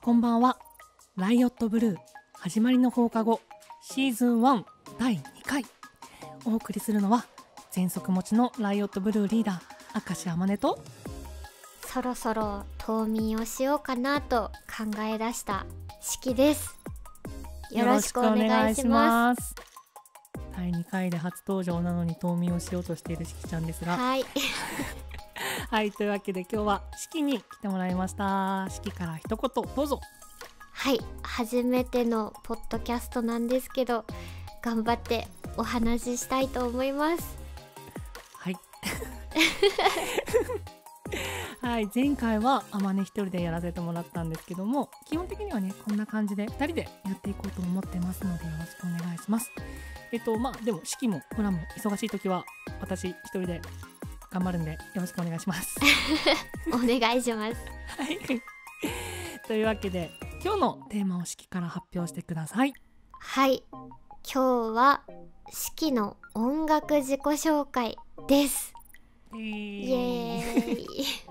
こんばんは。ライオットブルー始まりの放課後シーズン1第2回お送りするのは全速持ちのライオットブルーリーダー明石あまねとそろそろ冬眠をしようかなと考え出した式ですよろしくお願いします第2回で初登場なのに冬眠をしようとしているしきちゃんですがはい はいというわけで今日はしきに来てもらいましたしきから一言どうぞはい初めてのポッドキャストなんですけど頑張ってお話ししたいと思いますはい はい、前回はあまね一人でやらせてもらったんですけども基本的にはねこんな感じで2人でやっていこうと思ってますのでよろしくお願いしますえっとまあでも四季もコラム忙しい時は私一人で頑張るんでよろしくお願いします お願いしますはいというわけで今日のテーマを式から発表してくださいはい今日は四季の音楽自己紹介ですイエーイ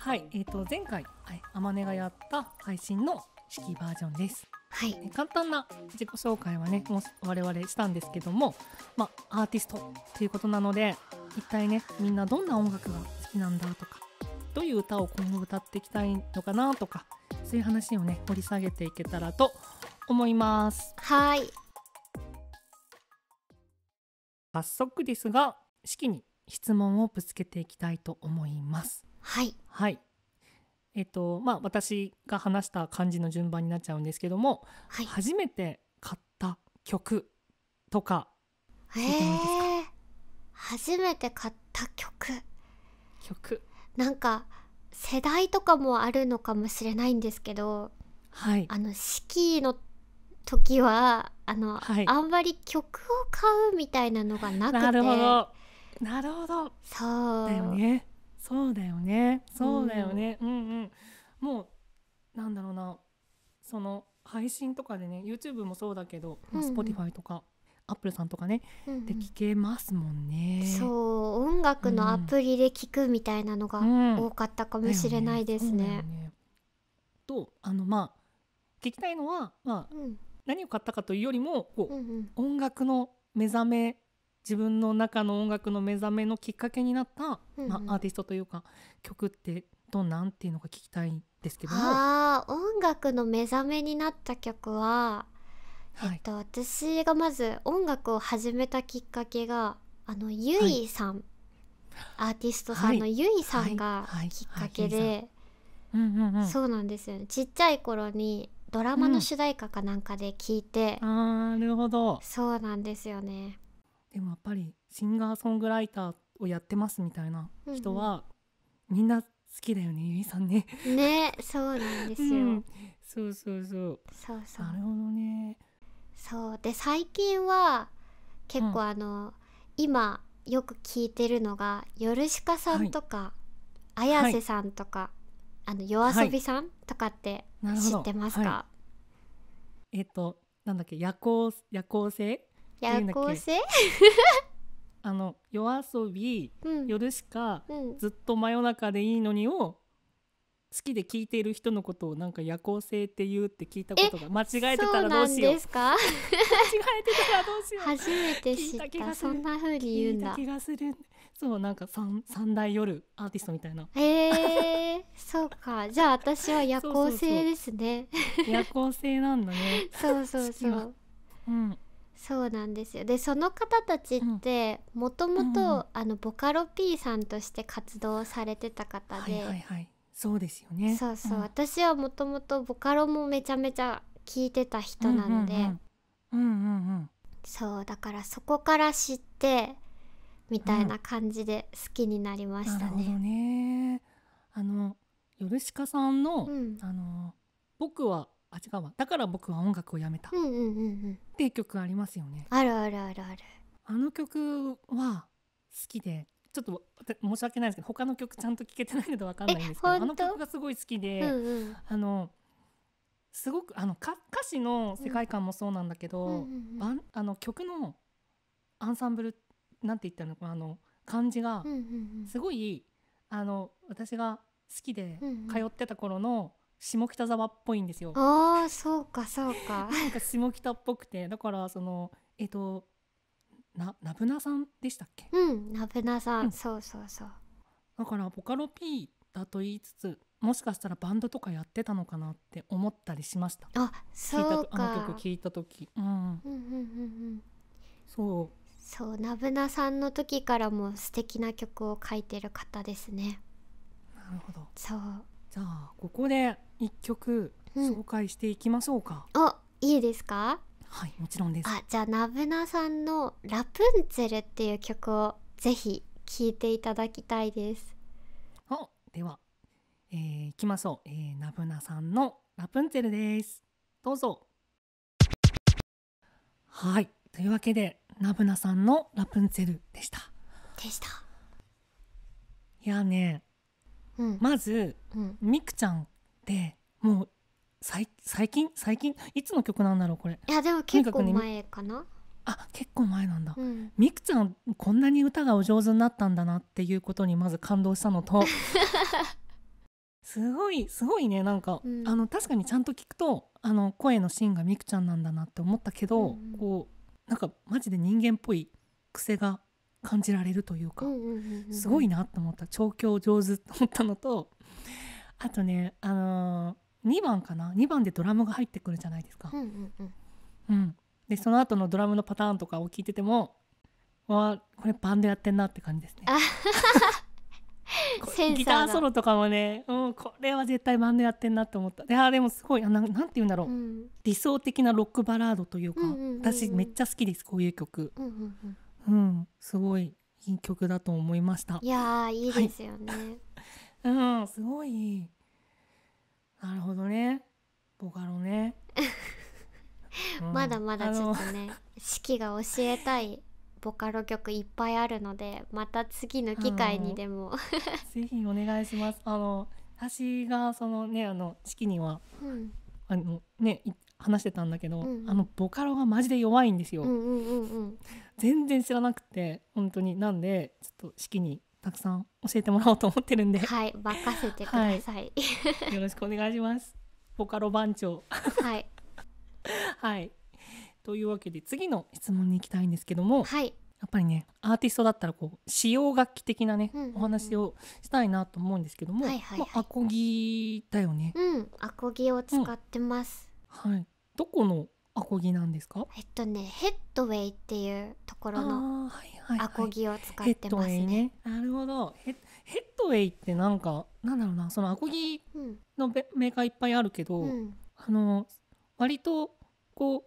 はい、えっ、ー、と前回、あまねがやった配信の式バージョンです。はい、簡単な自己紹介はねもう我々したんですけども、まあ、アーティストということなので一体ねみんなどんな音楽が好きなんだとかどういう歌を今後歌っていきたいのかなとかそういう話をね掘り下げていけたらと思います。はい早速ですが式に質問をぶつけていきたいと思います。はい。はい。えっとまあ、私が話した漢字の順番になっちゃうんですけども、はい、初めて買った曲とかえ初めて買った曲曲なんか世代とかもあるのかもしれないんですけど、はい、あの四季の時はあの、はい、あんまり曲を買うみたいなのがなくてなるほどなるほどそうだよねそうだよねそうだよね、うん、うんうんもうなんだろうなその配信とかでね YouTube もそうだけど、まあ、Spotify とか。Apple さんとかね、うんうん、で聞けますもんねそう音楽のアプリで聞くみたいなのが多かったかもしれないですね。うんうん、ねとあのまあ聞きたいのは、まあ、うん、何を買ったかというよりもこう、うんうん、音楽の目覚め自分の中の音楽の目覚めのきっかけになった、うんうん、まあ、アーティストというか曲ってどんなんっていうのが聞きたいんですけどああ音楽の目覚めになった曲は、はい、えっと、私がまず音楽を始めたきっかけがあのゆいさん、はい、アーティストさんのゆいさんがきっかけで、そうなんですよねちっちゃい頃にドラマの主題歌かなんかで聞いて、うん、あなるほどそうなんですよねでもやっぱりシンガーソングライターをやってますみたいな人は、みんな好きだよねゆいさんね。ねそうなんですよ、うん、そうそうそうそうそうなるほどねそうで最近は結構あの、うん、今よく聞いてるのがヨルシカさんとか、はい、綾瀬さんとか、はい、あの夜遊びさんとかって知ってますか、はい、えっとなんだっけ夜行夜行性夜行性あの夜遊び、うん、夜しか、うん、ずっと真夜中でいいのにを好きで聞いている人のことをなんか夜行性って言うって聞いたことが間違えてたらどうしよう。う 間違えてたらどうしよう。初めて知ったそんな風に言うんだ。気がする。そうなんか三三大夜アーティストみたいな。ええー、そうか。じゃあ私は夜行性ですね。そうそうそう夜行性なんだね。そうそうそう。うん。そうなんですよでその方たちってもともとボカロ P さんとして活動されてた方で、はいはいはい、そうですよねそうそう、うん、私はもともとボカロもめちゃめちゃ聞いてた人なので、うんうんうんそうだからそこから知ってみたいな感じで好きになりましたね。うん、ねあのヨルシカさんの、うん、あの僕はあ違うわだから僕は音楽をやめた、うんうんうんうんっていう曲ありますよねあるあるあるあるあの曲は好きでちょっと申し訳ないですけど他の曲ちゃんと聴けてないので分かんないんですけどあの曲がすごい好きで、うんうん、あのすごくあの歌詞の世界観もそうなんだけど、うんうんうんうん、あの曲のアンサンブルなんて言ったのかあの感じがすごい、うんうんうん、あの私が好きで通ってた頃の下北沢っぽいんですよ。ああそうかそうか。なんか下北っぽくてだからそのえっ、となナブナさんでしたっけ？うんナブナさん、うん、そうそうそう。だからボカロ P だと言いつつもしかしたらバンドとかやってたのかなって思ったりしました。あそうか。あの曲聞いた時。うん。うんうんうんうん。そう。そうナブナさんの時からも素敵な曲を書いてる方ですね。なるほど。そう。じゃあここで一曲紹介していきましょうか、うん、いいですかはいもちろんですあじゃあナブナさんの「ラプンツェル」っていう曲をぜひ聞いていただきたいですあでは、えー、いきましょう、えー、ナブナさんの「ラプンツェル」ですどうぞはいというわけでナブナさんの「ラプンツェル」でしたでしたいやね、うん、まず、うん、みくちゃんでもう最近最近いつの曲なんだろうこれいやでも結構前かな、ね、あ結構前なんだ、うん、みくちゃんこんなに歌がお上手になったんだなっていうことにまず感動したのと すごいすごいねなんか、うん、あの確かにちゃんと聞くとあの声のンがみくちゃんなんだなって思ったけど、うんこうなんかマジで人間っぽい癖が感じられるというか、すごいなって思った調教上手と思ったのとあとね、あのー、2番かな2番でドラムが入ってくるじゃないですか。うんうんうんうん、でその後のドラムのパターンとかを聞いててもわこれバンドやってんなって感じですね。ギターソロとかもね、うん、これは絶対バンドやってんなって思ったでやでもすごいななんて言うんだろう、うん、理想的なロックバラードというか、うんうんうん私めっちゃ好きですこういう曲、うん、うんうん、すごいいい曲だと思いましたいやいいですよね、はいうんすごいなるほどねボカロね、うん、まだまだちょっとね四季が教えたいボカロ曲いっぱいあるのでまた次の機会にでも ぜひお願いしますあの私がそのねあの式には、うん、あのね話してたんだけど、うん、あのボカロがマジで弱いんですよ、全然知らなくて本当になんでちょっと式にたくさん教えてもらおうと思ってるんではい任せてください、はい、よろしくお願いしますボカロ番長はいはいというわけで次の質問に行きたいんですけども、はい、やっぱりねアーティストだったらこう使用楽器的なね、うんうんうん、お話をしたいなと思うんですけども、はいはいはい、まあ、アコギだよねうんアコギを使ってます、うん、はいどこのアコギなんですかえっとねヘッドウェイっていうところのアコギを使ってますねね、なるほどヘッドウェイってなんかなんだろうなそのアコギのメーカーいっぱいあるけど、うん、あの割とこう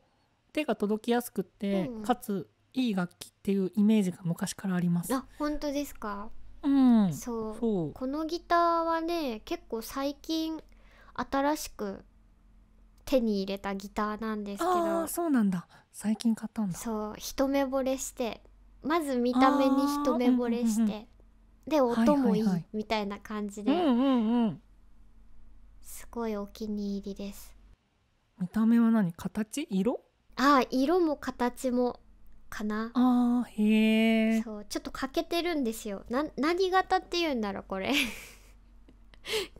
手が届きやすくて、うん、かついい楽器っていうイメージが昔からありますあ本当ですかうん、そうこのギターはね結構最近新しく手に入れたギターなんですけどそうなんだ最近買ったんだそう一目惚れしてまず見た目に一目惚れして、うんうんうん、で音もいいみたいな感じで、はいはいはい、すごいお気に入りです見た目は何形色あ色も形もかなあへえそうちょっと欠けてるんですよな何型っていうんだろうこれ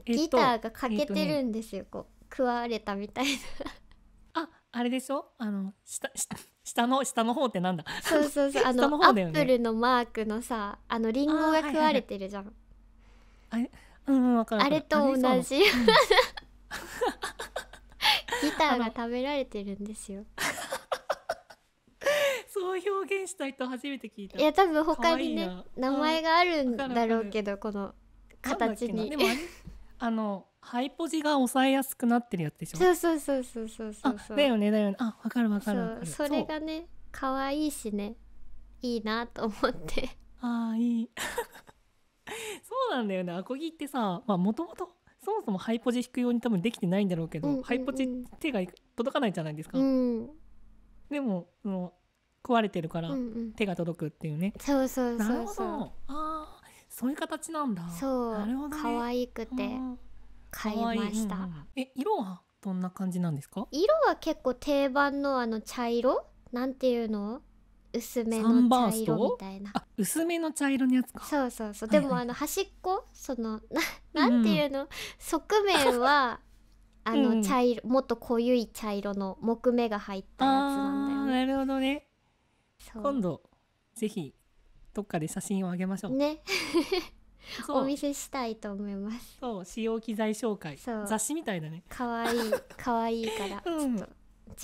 ギターが欠けてるんですよ、えっとね、こう食われたみたいなああれでしょあの下下の下の方ってなんだそうそうそうあのね、アップルのマークのさあのリンゴが食われてるじゃんあはいはいはい、あれうん分かるあれと同じ、ギターが食べられてるんですよ そう表現した人初めて聞いたいや多分他にね名前があるんだろうけどこの形にでもあのハイポジが抑えやすくなってるやつでしょそうそうそうそうそうそうあ、だよねだよねあわかるわかるそれがね可愛いいしねいいなと思ってああいい そうなんだよねアコギってさまあもともとそもそもハイポジ引くように多分できてないんだろうけど、うんうんうん、ハイポジ手が届かないじゃないですか、うん、でもその壊れてるから手が届くっていうね、うんうん、そうそうそうそうああそういう形なんだそうなるほど、ね、可愛くて。うん買いました、うん、え色はどんな感じなんですか色は結構定番のあの茶色なんていうの薄めの茶色みたいな薄めの茶色のやつかそうそうそう、でもあの端っこそのな なんていうの、うん、側面はあの茶色、うん、もっと濃ゆい茶色の木目が入ったやつなんだよ、ね、なるほどね今度ぜひどっかで写真をあげましょうねお見せしたいと思いますそう使用機材紹介雑誌みたいだねかわいいかわいいからちょっと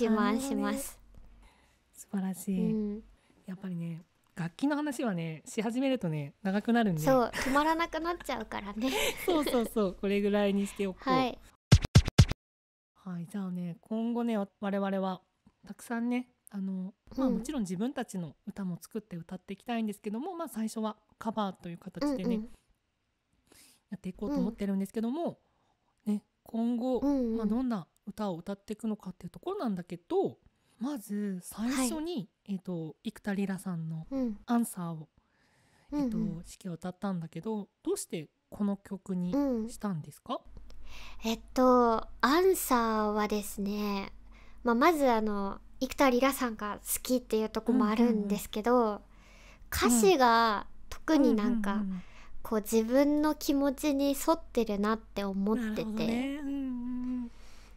自慢します、ね、素晴らしい、うん、やっぱりね楽器の話はねし始めるとね長くなるんでそう止まらなくなっちゃうからね そうそうそうこれぐらいにしておこう、はい、はい、じゃあね今後ね我々はたくさんねあの、まあ、もちろん自分たちの歌も作って歌っていきたいんですけども、うん、まあ、最初はカバーという形でね、うんうん、やっていこうと思ってるんですけども、うん、ね、今後、うんうん、まあ、どんな歌を歌っていくのかっていうところなんだけどまず最初に、はい、えーと、生田リラさんの「アンサーを」うん、えーと、うんうん、指揮を歌ったんだけどどうしてこの曲にしたんですか、えっと「アンサー」はですね、まあ、まずあの生田リラさんが好きっていうとこもあるんですけど、うんうん、歌詞が特になんか、うんうんうんこう自分の気持ちに沿ってるなって思ってて、ねうんうん、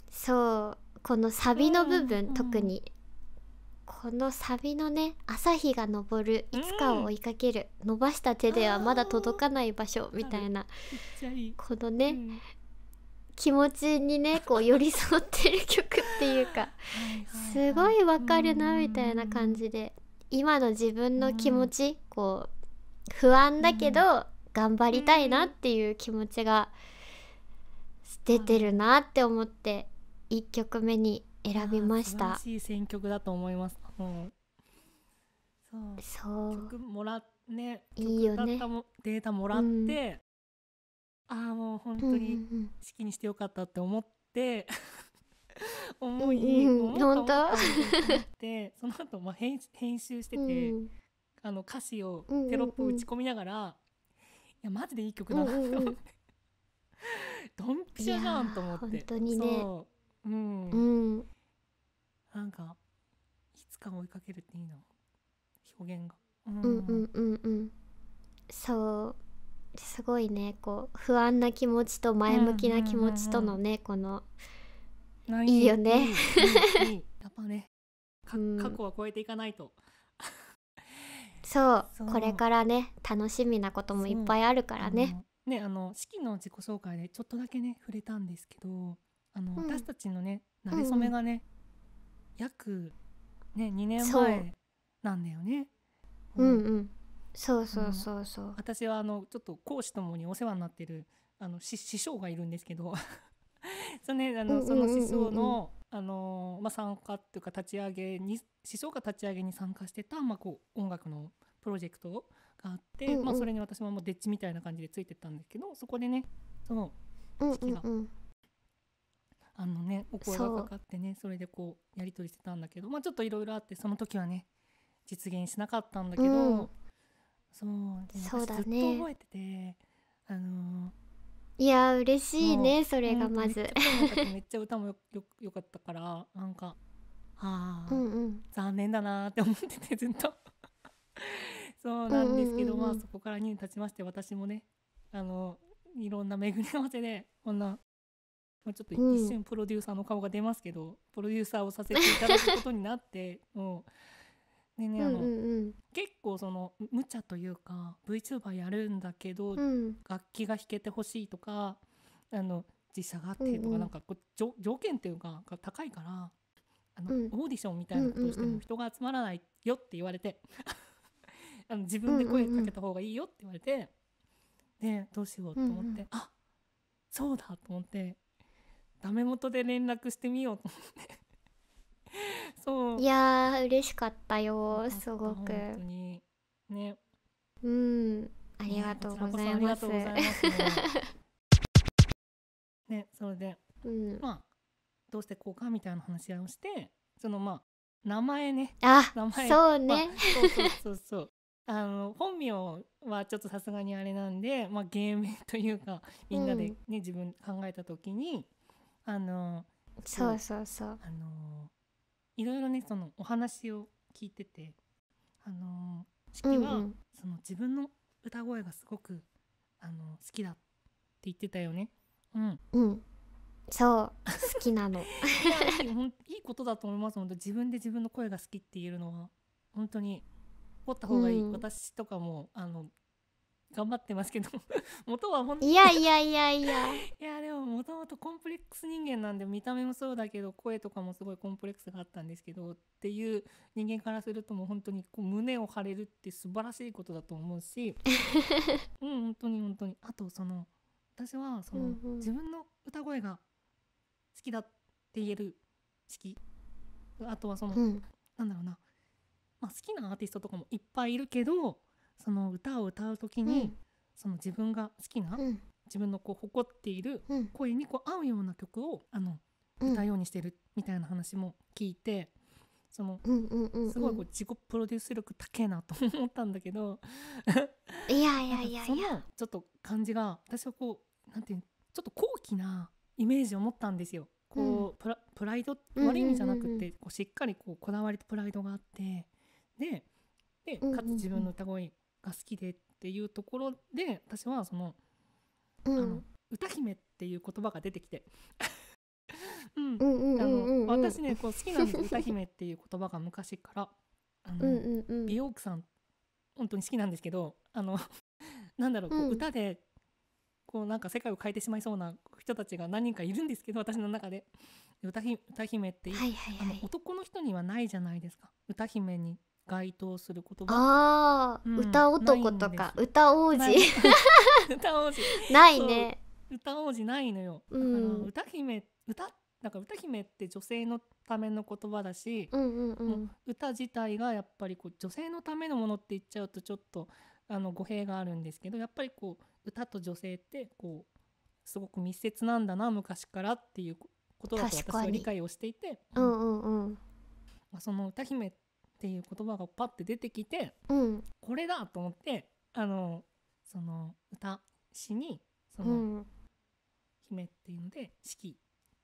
そうこのサビの部分、うんうん、特にこのサビのね「朝日が昇るいつかを追いかける、うん、伸ばした手ではまだ届かない場所」みたいなこのね、うん、気持ちにねこう寄り添ってる曲っていうかすごいわかるなみたいな感じで今の自分の気持ち、うん、こう不安だけど頑張りたいなっていう気持ちが出てるなって思って1曲目に選びました素晴らしい選曲だと思います、うん、そう曲もらねいいよねデータもらって、うん、ああもう本当に好きにしてよかったって思って、う んうんうん、思い、うん、本当でその後まあ編編集してて、うん、あの歌詞をテロップ打ち込みながら、いやマジでいい曲だなと思って、うんうん、ドンピシャじゃんと思って本当にねう、うん、うん、なんかいつか追いかけるっていいな表現が、うん、うんうんうんうんそうすごいねこう不安な気持ちと前向きな気持ちとのね、うんうん、このいいよねやっぱね過去は超えていかないと、そうこれからね楽しみなこともいっぱいあるからね。ねあの式の自己紹介でちょっとだけね触れたんですけどあの、うん、私たちのねなれ初めがね、うん、約ね2年前なんだよね。うん、うん、うん、そうそうそうそう私はあのちょっと講師ともにお世話になってるあの師匠がいるんですけど その、ね,、あのその師匠のあのまあ、参加っていうか立ち上げに師匠が立ち上げに参加してた、まあ、こう音楽のプロジェクトがあって、うんうん、まあ、それに私ももうデッチみたいな感じでついてったんだけどそこでねその式が、うんうんうん、あのねお声がかかってねそれでこうやり取りしてたんだけど、まあ、ちょっといろいろあってその時はね実現しなかったんだけど、うん、そうずっと覚えてて、あのいや嬉しいねそれがまず、うん、めっちゃ歌もよ よかったからなんかあ、うんうん、残念だなって思っててずっと そうなんですけど、まあそこから2年経ちまして私もねあのいろんな巡り合わせでこんな、まあ、ちょっと一瞬プロデューサーの顔が出ますけど、うん、プロデューサーをさせていただくことになってもう。でねあの、うんうん結構その無茶というか VTuber やるんだけど、うん、楽器が弾けてほしいとかあの実写があってとか、うんうん、なんかこう条件っていうかが高いからあの、うん、オーディションみたいなことをしても人が集まらないよって言われて あの自分で声かけた方がいいよって言われて、うんうん、でどうしようと思って、うんうん、あそうだと思ってダメ元で連絡してみようと思って そういやー嬉しかったよすごく本当にねうんありがとうございます、ね、ね、それで、うん、まあどうしてこうかみたいな話し合いをしてそのまあ名前ねあ名前そうね、まあ、そうそうそうそう あの本名はちょっとさすがにあれなんで、まあ、芸名というかみんなでね、うん、自分考えた時にあのそうそうそうあのいろいろねそのお話を聞いててあの式は、うんその自分の歌声がすごくあの好きだって言ってたよね。うん、うん、そう好きなのいいことだと思います本当自分で自分の声が好きって言えるのは本当に怒った方がいい、うん、私とかもあの頑張ってますけど 元は本当にいやいやいやいや いやでももともとコンプレックス人間なんで見た目もそうだけど声とかもすごいコンプレックスがあったんですけどっていう人間からするともう本当にこう胸を張れるって素晴らしいことだと思うし うん本当に本当にあとその私はその、うんうん、自分の歌声が好きだって言える式あとはその、うん、なんだろうな、まあ、好きなアーティストとかもいっぱいいるけどその歌を歌う時に、うん、その自分が好きな、うん、自分のこう誇っている声にこう合うような曲をあの歌うようにしてるみたいな話も聞いて。その、すごいこう自己プロデュース力高えなと思ったんだけどいやいやいやいやちょっと感じが私はこうなんていうちょっと高貴なイメージを持ったんですよ。こう、うん、プラプライド悪い意味じゃなくて、こうしっかりこうこだわりとプライドがあってででかつ自分の歌声が好きでっていうところで私はそのうん、あの歌姫っていう言葉が出てきて。うんあの私ねこう好きなんです歌姫っていう言葉が昔からあの、美容区さん本当に好きなんですけどあの なんだろうこう、うん、歌でこうなんか世界を変えてしまいそうな人たちが何人かいるんですけど私の中で歌姫歌姫って、あの男の人にはないじゃないですか歌姫に該当する言葉あ、うん、歌男とか歌王子 歌王子 ないね歌王子ないのよ、うん、歌姫歌なんか歌姫って女性のための言葉だし、うんうんうん、歌自体がやっぱりこう女性のためのものって言っちゃうとちょっとあの語弊があるんですけどやっぱりこう歌と女性ってこうすごく密接なんだな昔からっていうことだと私は理解をしていて、うんうんうんまあ、その歌姫っっていう言葉がパッて出てきて、うん、これだと思ってあのその歌詞にその、うん、姫っていうので四季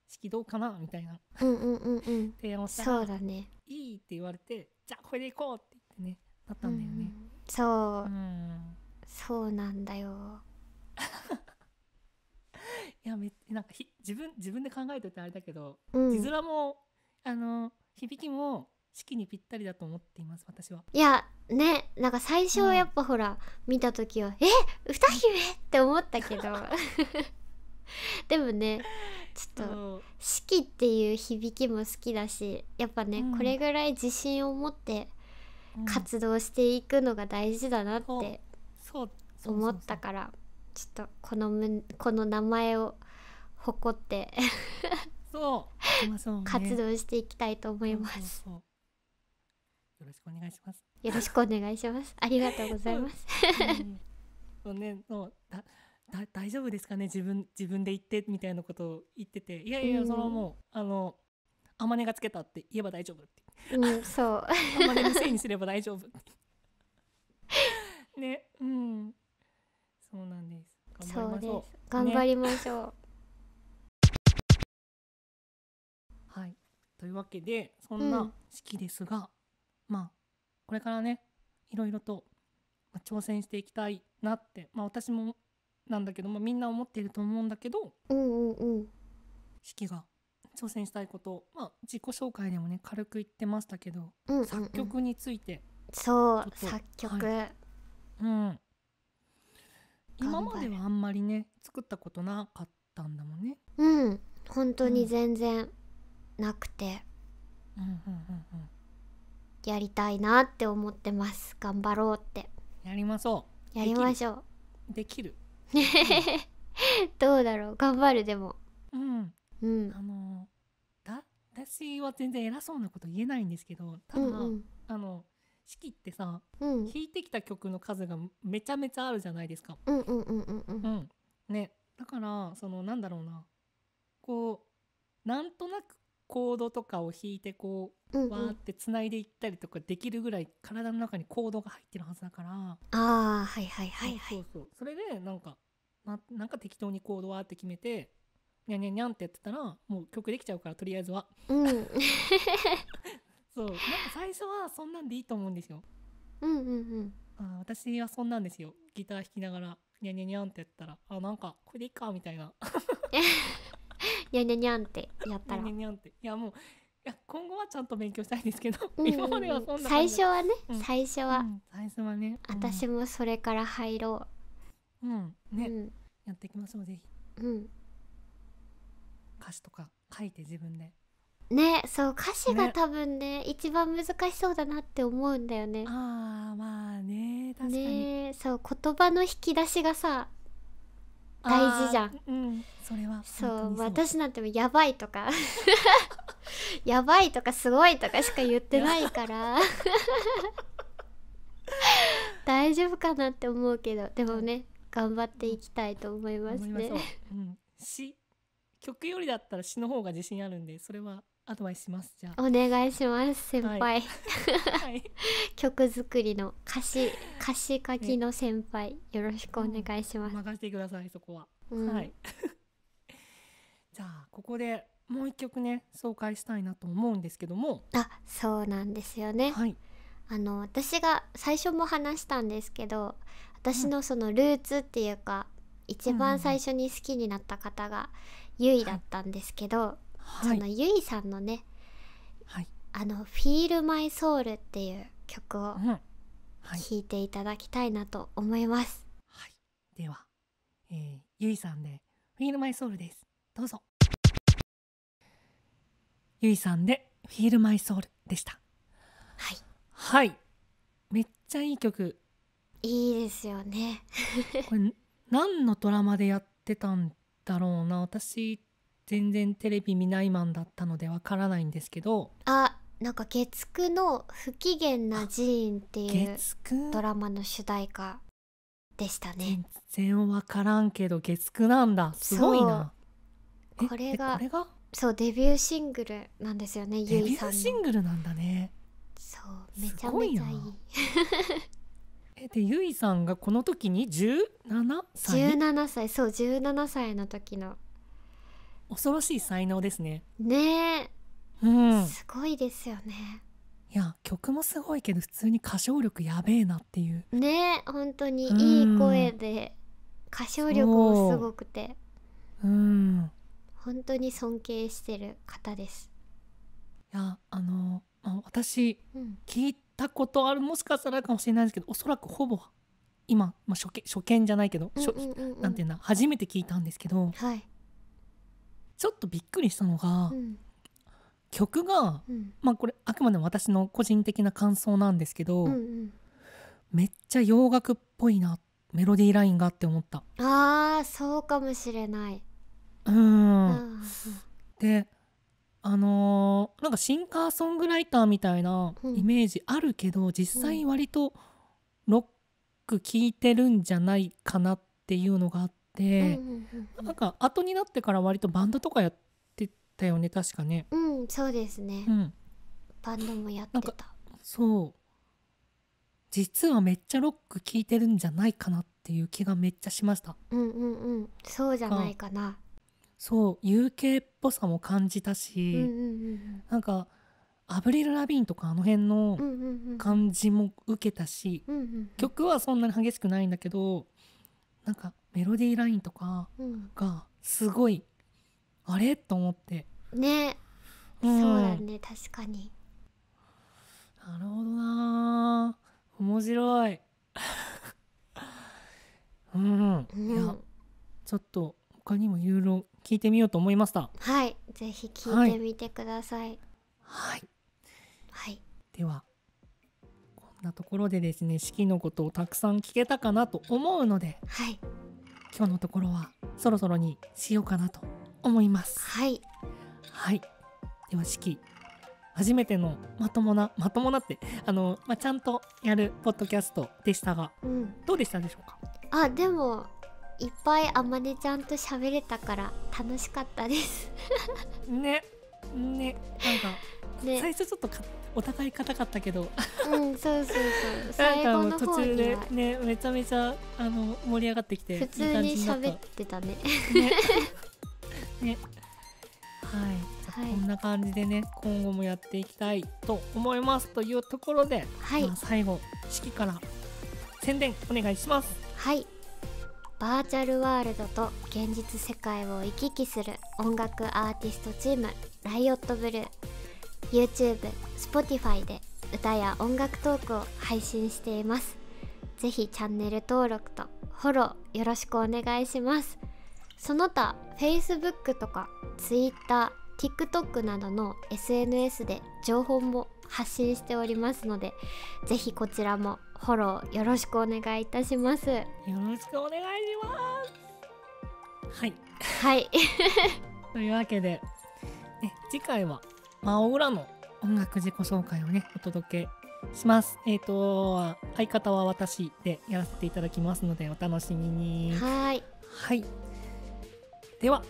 四季どうかなみたいな、提案をしたらそうだ、ね、いいって言われてじゃあこれでいこうって言ってねなったんだよね。そう、そうなんだよ いやめなんかひ自分自分で考えといてあれだけど、字面もあの響きも四季にぴったりだと思っています私はいやねなんか最初やっぱほら、うん、見た時は「え歌姫!」って思ったけど でもねちょっと「四季」っていう響きも好きだしやっぱね、うん、これぐらい自信を持って活動していくのが大事だなって思ったからちょっとこのむこの名前を誇ってそう、ね、活動していきたいと思います。そうそうそうよろしくお願いします。よろしくお願いします。ありがとうございます。そ うね、もうだだ大丈夫ですかね自分自分で言ってみたいなことを言ってていやいやそれはもう、うん、あの天音がつけたって言えば大丈夫って、うん、そう天音 のせいにすれば大丈夫ねうんそうなんですそうです頑張りましょう、ね、はいというわけでそんな式ですが、まあこれからねいろいろと挑戦していきたいなって、まあ、私もなんだけどあみんな思っていると思うんだけど、うんうんうん、四季が挑戦したいこと、まあ、自己紹介でもね軽く言ってましたけど、うんうんうん、作曲についてそう作曲、はい、うん今まではあんまりね作ったことなかったんだもんねうん本当に全然なくて、うん、うんうんうんうんやりたいなって思ってます頑張ろうってやりましょうやりましょうできる どうだろう頑張るでもうん、うん、あのだ私は全然偉そうなこと言えないんですけどただ、うんうん、あの式ってさ、うん、弾いてきた曲の数がめちゃめちゃあるじゃないですか。うんうんうんうんうん。うん、ねだからそのなんだろうなこうなんとなくコードとかを弾いてこう、うんうん、わーってつないでいったりとかできるぐらい体の中にコードが入ってるはずだからあーはいはいはいはいそうそうそれでなんかななんか適当にコードわーって決めてにゃんにゃんにゃんってやってたらもう曲できちゃうからとりあえずは、うん、そうなんか最初はそんなんでいいと思うんですようんうんうんあ私はそんなんですよギター弾きながらにゃにゃにゃんってやったらあなんかこれでいいかみたいな にゃにゃにゃんってやったら。にゃにゃんっていやもういや今後はちゃんと勉強したいんですけど、今まではそんな最初はね、うん、最初は、うん、最初はね、私もそれから入ろううんね、やっていきましょうぜひうん歌詞とか書いて自分でねそう歌詞が多分ね、ね、一番難しそうだなって思うんだよねああまあね確かにねそう言葉の引き出しがさ大事じゃん、うん、それはそう私なんてもやばいとか やばいとかすごいとかしか言ってないから 大丈夫かなって思うけどでもね頑張っていきたいと思いますね。うん、詩曲よりだったら詩の方が自信あるんでそれはアドバイスしますじゃあお願いします先輩、はい 曲作りの歌詞 歌詞書きの先輩、ね、よろしくお願いします、任せてくださいそこは、うん、はい じゃあここでもう一曲ね紹介したいなと思うんですけどもあそうなんですよね、はい、あの私が最初も話したんですけど私のそのルーツっていうか、うん、一番最初に好きになった方がゆいだったんですけど、はい、そのゆいさんのね「はい、あの Feel My Soul」っていう曲を弾いていただきたいなと思います。はい、では、えー、ゆいさんで「Feel My Soul」です。どうぞ。ゆいさんで「Feel My Soul」でした。はい。はい。めっちゃいい曲。いいですよね。これ何のドラマでやってたんだろうな私全然テレビ見ないマンだったのでわからないんですけどあなんか月9の「不機嫌な寺院」っていうドラマの主題歌でしたね全然わからんけど月9なんだすごいなこれがそうデビューシングルなんですよねゆいさんデビューシングルなんだねそうめちゃめちゃいいえでゆいさんがこの時に17歳 ?17 歳そう17歳の時の恐ろしい才能ですね。ねうん、すごいですよね。いや曲もすごいけど普通に歌唱力やべえなっていうね本当にいい声で、歌唱力もすごくてうん本当に尊敬してる方ですいやあの、まあ、私、うん、聞いたことあるもしかしたらかもしれないですけどおそらくほぼ今、まあ、初見初見じゃないけど、うんうんうんうん、なんていうんだ初めて聞いたんですけど、はい、ちょっとびっくりしたのが、うん、曲が、うん、まあこれあくまでも私の個人的な感想なんですけど、うんうん、めっちゃ洋楽っぽいなメロディーラインがって思ったあーそうかもしれないうんであのー、なんかシンカーソングライターみたいなイメージあるけど、うん、実際割とロック聴いてるんじゃないかなっていうのがあっ、うん、なんか後になってから割とバンドとかやってたよね確かねうんそうですね、うん、バンドもやってたそう実はめっちゃロック聴いてるんじゃないかなっていう気がめっちゃしましたうんうんうんそうじゃないかなそう UK っぽさも感じたし、うんうん、なんかアブリル・ラビーンとかあの辺の感じも受けたし、うんうんうん、曲はそんなに激しくないんだけどなんかメロディーラインとかがすごい、うん、あれと思ってね、うん、そうだね確かになるほどな面白い うん、うん、いやちょっと他にもいろいろ聞いてみようと思いましたはいぜひ聞いてみてくださいはい、はい、はい、ではなところでですね式のことをたくさん聞けたかなと思うので、はい、今日のところはそろそろにしようかなと思います。はい、はい、では式初めてのまともなまともなってあの、まあ、ちゃんとやるポッドキャストでしたが、うん、どうでしたでしょうかあでもいっぱいあまねちゃんと喋れたから楽しかったですねねなんか、ね、最初ちょっとお互い硬かったけどうんそうそうそう 最後の途中でねめちゃめちゃあの盛り上がってきて普通に喋ってたねね ね、はいこんな感じでね、はい、今後もやっていきたいと思いますというところで、はい、最後式から宣伝お願いしますはいバーチャルワールドと現実世界を行き来する音楽アーティストチームライオットブルー YouTube Spotify で歌や音楽トークを配信していますぜひチャンネル登録とフォローよろしくお願いしますその他 Facebook とか Twitter、TikTok などの SNS で情報も発信しておりますのでぜひこちらもフォローよろしくお願いいたしますよろしくお願いしますはいはい というわけで、ね、次回は青浦の音楽自己紹介をね、お届けします。えっ、ー、と、相方は私でやらせていただきますので、お楽しみに。はい。はい。では、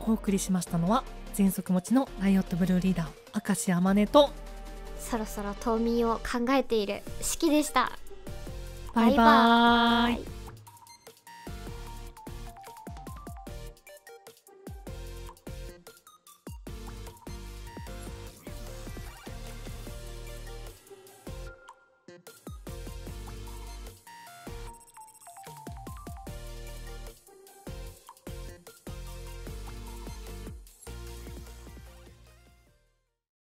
お送りしましたのは、全速持ちのライオットブルーリーダー、明石あまねと、そろそろ冬眠を考えている式でした。バイバイ。バイバ